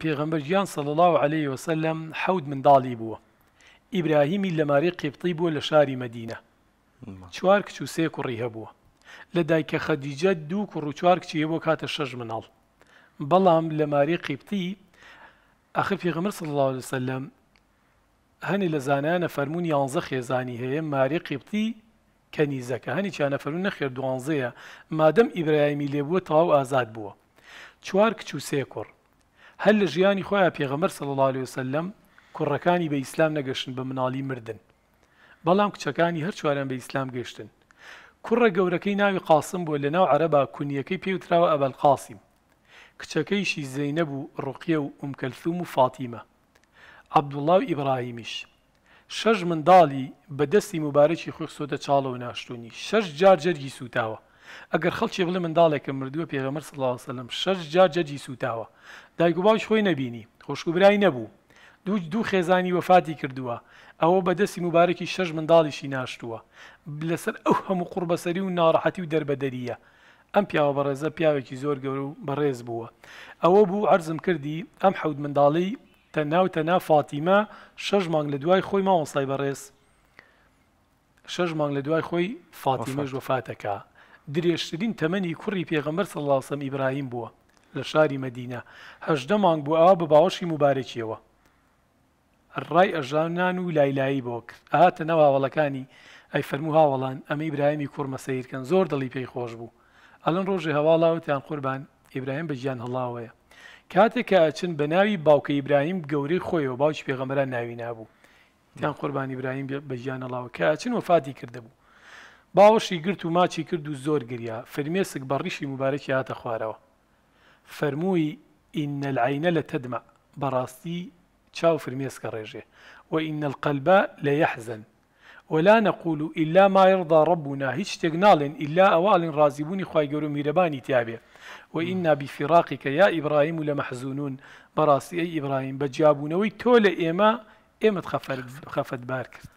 پێغەمبەر گیان سەڵ الله عليه وسلم حەود منداڵی بووە ئیبراهیمی لەماری قیبتی بووە لە شاری مدینە چوار کچ و سێ کوڕی هەبووە لە دایکە خەدیجە دوو کوڕ و چوار کچی بۆ کاتە شەژ مناڵ بەڵام لەماری قیبتی ئەخر پێغەمبەر سەڵ الله عليه وسلم هەنی لە زانانە فەرمونون یانزە خێزانی هەیە ماری قیبتی کەنیزەکە هەنی چیانە فەرون نەخێر دوانزەیە مادەم ئیبراهیمی لێبووە تەواو ئازاد بووە چوار کچ و سێ کوڕ هەر لە ژیانی خۆیان پێغەمەر سەڵ الله وسلم کوڕەکانی بە ئیسلام نەگەشتن بە مناڵی مردن بەڵام کچەکانی هەر چواران بە ئیسلام گەشتن کوڕە گەورەکەی ناوی قاسم بووە لە ناو عەرەبا کونیەکەی پێوتراوە ئەبەل قاسیم کچەکەیشی زەینە بوو ڕوقیە و ئومکەلثوم و فاتیمە عەبدوڵڵاو ئیبراهیمیش شەژ منداڵی بەدەستی مبارەکی خۆی سۆدە چاڵە و ناشتونی شەش جار جەرگی سوتاوە ئەگەر خەڵکی بڵێ منداڵێکە مردووە پێغەمەر سڵاوسلم شەش جا جەجی سوتاوە دایک و باش خۆی نەبینی خۆشکوبرای نەبوو دوو دوو خێزانی وەفاتی کردووە ئەوە بەدەستی مبارەکی شەش منداڵیشی ناشتووە لەسەر ئەو هەموو قوربەسەری و ناڕەحەتی و دەربەدەریە ئەم پیاوە بەڕێزە پیاوێکی زۆر گەور و بەڕێز بووە ئەوە بوو ئەرزم کردی ئەم حەود منداڵی تەناو تەنا فاتیمە شەش مانگ لە دوای خۆی ماوەسای بەڕێز شەش مانگ لە دوای خۆی فاتیمەش وەفاتەکە درێژترین تەمەنی کوڕی پێغەمبەر سەلاسم ئیبراهیم بووە لە شاری مەدینە هەشدە مانگ بوو ئەوە بە باوەشی مبارەکیەوە ڕای ئەژانان و لایلایی بۆ کرد ئاهاتە نەواوەڵەکانی ئەی فەرمو هاوەڵان ئەمە ئیبراهیمی کوڕمە سیرکەن زۆر دڵی پێی خۆش بوو ئەلەن ڕۆژێ هەواڵاوتیان قوربان ئیبراهیم بە گیان هەڵاوەیە کاتێک کە ئەچن بە ناوی باوکە ئیبراهیم گەورەی خۆیەوە باوکی پێغەمەران ناوی نابوو تیان قوربانی ئیبراهیم بە گیان هەڵاوە کە ئەچن وفاتی کردهبوو باوەشی گرت و ماچی کرد و زۆر گریا فەرمێسک بەڕیشی مبارەکی هاتە خوارەوە فەرمووی ئینە العینە لە تەدمە بەڕاستی چاو فرمێسکە ڕێژێ و ئینە القەلبە لە یەحزن ولا نقول إلا ما يرضى ربنا هیچ شتێک ناڵێن إلا ئەوواڵین رازیبوونی خی گەور و میرەبانی تیاابێ وئنا بفراقیکە یا ئیبراهیم لە مەحزونون بەڕاستی ئەی ئیبراهیم بە جیاببوونەوەی تۆ لە ئێمە ئێمەت خەفەت بار کرد.